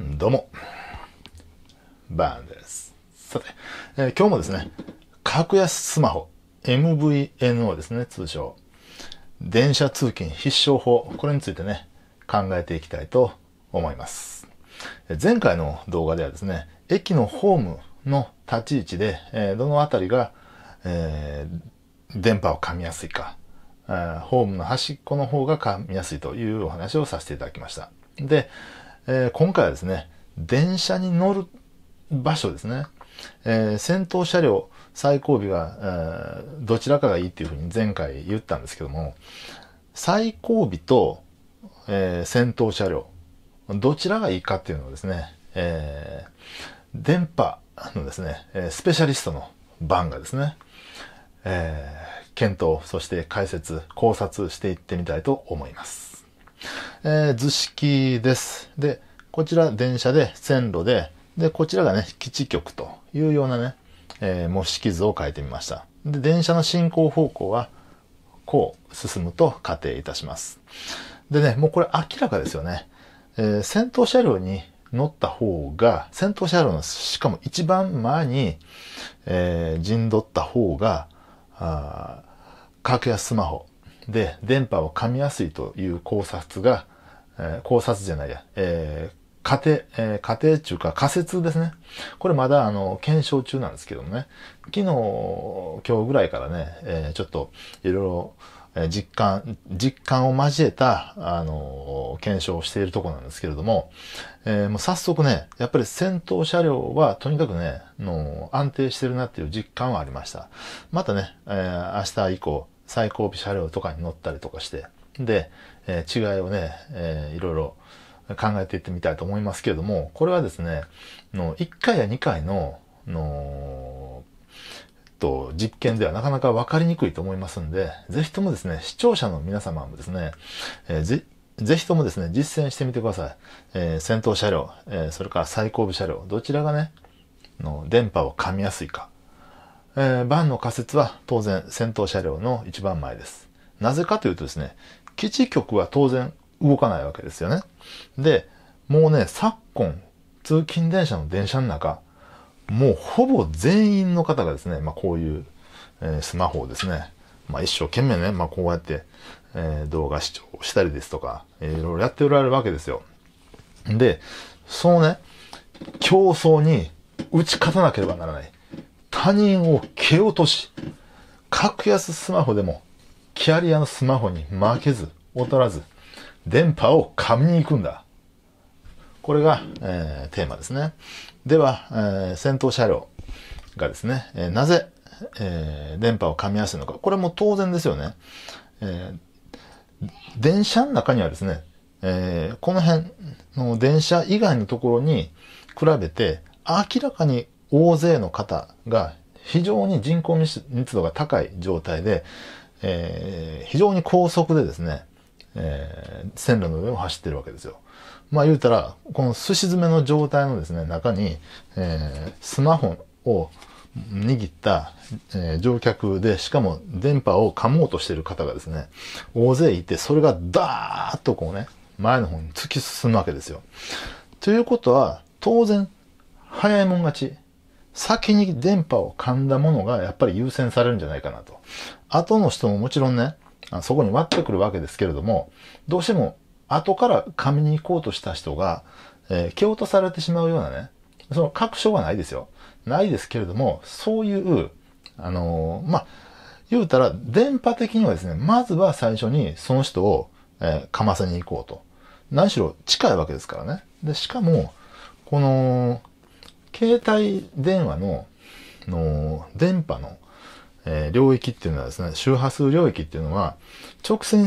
どうも、バーンです。さて、えー、今日もですね、格安スマホ、MVNO ですね、通称。電車通勤必勝法、これについてね、考えていきたいと思います。前回の動画ではですね、駅のホームの立ち位置で、えー、どの辺りが、えー、電波を噛みやすいか、ホームの端っこの方が噛みやすいというお話をさせていただきました。で、えー、今回はですね、電車に乗る場所ですね。えー、先頭車両最後尾が、えー、どちらかがいいっていうふうに前回言ったんですけども、最後尾と、えー、先頭車両、どちらがいいかっていうのをですね、えー、電波のですね、スペシャリストの番がですね、えー、検討、そして解説、考察していってみたいと思います。えー、図式です。で、こちら電車で線路で、で、こちらがね、基地局というようなね、えー、模式図を書いてみました。で、電車の進行方向は、こう進むと仮定いたします。でね、もうこれ明らかですよね。えー、先頭車両に乗った方が、先頭車両の、しかも一番前に、えー、陣取った方が、あ格安スマホで電波を噛みやすいという考察がえー、考察じゃないや、えー、仮定、えー、仮定中か仮説ですね。これまだあの、検証中なんですけどもね、昨日、今日ぐらいからね、えー、ちょっといろいろ、え実感、実感を交えた、あの、検証をしているとこなんですけれども、えー、もう早速ね、やっぱり戦闘車両はとにかくね、の安定してるなっていう実感はありました。またね、えー、明日以降、最後尾車両とかに乗ったりとかして、で、えー、違いをね、えー、いろいろ考えていってみたいと思いますけれども、これはですね、の1回や2回の、のと実験ではなかなか分かりにくいと思いますんで、ぜひともですね、視聴者の皆様もですね、えー、ぜぜひともですね、実践してみてください。えー、先頭車両、えー、それから最後部車両、どちらがね、の電波を噛みやすいか。えー、バンの仮説は当然先頭車両の一番前です。なぜかというとですね、基地局は当然動かないわけですよね。で、もうね、昨今、通勤電車の電車の中、もうほぼ全員の方がですね、まあ、こういう、えー、スマホをですね、まあ、一生懸命ね、まあ、こうやって、えー、動画視聴したりですとか、えいろいろやっておられるわけですよ。で、そのね、競争に打ち勝たなければならない。他人を蹴落とし、格安スマホでもキャリアのスマホに負けず、劣らず、電波を噛みに行くんだ。これが、えー、テーマですね。では、えー、戦闘車両がですね、えー、なぜ、えー、電波を噛み合わせるのか。これも当然ですよね。えー、電車の中にはですね、えー、この辺の電車以外のところに比べて明らかに大勢の方が非常に人口密度が高い状態で、えー、非常に高速でですね、えー、線路の上を走ってるわけですよ。まあ言うたら、このすし詰めの状態のですね、中に、えー、スマホを握った、えー、乗客で、しかも電波を噛もうとしてる方がですね、大勢いて、それがダーッとこうね、前の方に突き進むわけですよ。ということは、当然、早いもん勝ち。先に電波を噛んだものがやっぱり優先されるんじゃないかなと。後の人ももちろんね、そこに割ってくるわけですけれども、どうしても後から噛みに行こうとした人が、えー、蹴落とされてしまうようなね、その確証はないですよ。ないですけれども、そういう、あのー、まあ、言うたら、電波的にはですね、まずは最初にその人を、えー、ませに行こうと。何しろ近いわけですからね。で、しかも、この、携帯電話のの電波の、えー、領域っていうのはですね、周波数領域っていうのは、直線、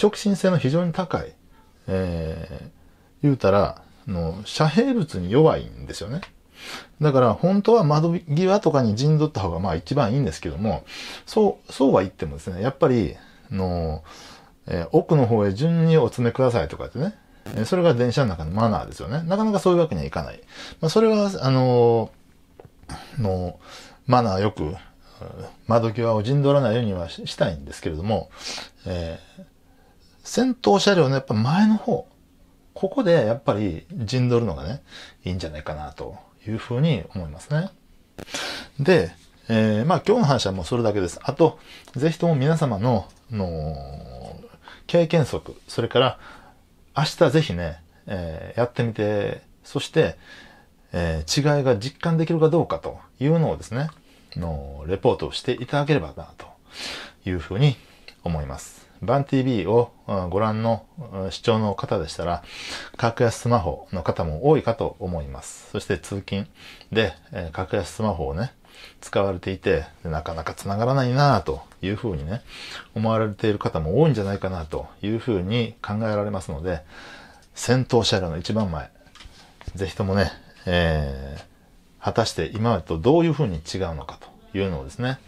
直進性の非常に高い、えー、言うたら、の遮蔽物に弱いんですよね。だから本当は窓際とかに陣取った方がまあ一番いいんですけども、そう、そうは言ってもですね、やっぱり、の、えー、奥の方へ順にお詰めくださいとかってね、それが電車の中のマナーですよね。なかなかそういうわけにはいかない。まあ、それは、あのの、マナーよく、窓際を陣取らないようにはしたいんですけれども、えー、先頭車両のやっぱ前の方、ここでやっぱり陣取るのがね、いいんじゃないかなというふうに思いますね。で、えー、まあ今日の話はもうそれだけです。あと、ぜひとも皆様の、の経験則、それから、明日ぜひね、えー、やってみて、そして、えー、違いが実感できるかどうかというのをですね、の、レポートをしていただければな、というふうに思います。バン TV をご覧の視聴の方でしたら、格安スマホの方も多いかと思います。そして通勤で、えー、格安スマホをね、使われていて、なかなか繋がらないなというふうにね、思われている方も多いんじゃないかなというふうに考えられますので、先頭車両の一番前、ぜひともね、えー、果たして今までとどういうふうに違うのかというのをですね、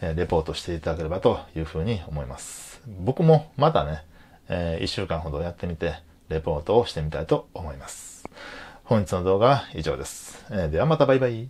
えレポートしていただければというふうに思います。僕もまたね、えー、1週間ほどやってみて、レポートをしてみたいと思います。本日の動画は以上です。えー、ではまたバイバイ。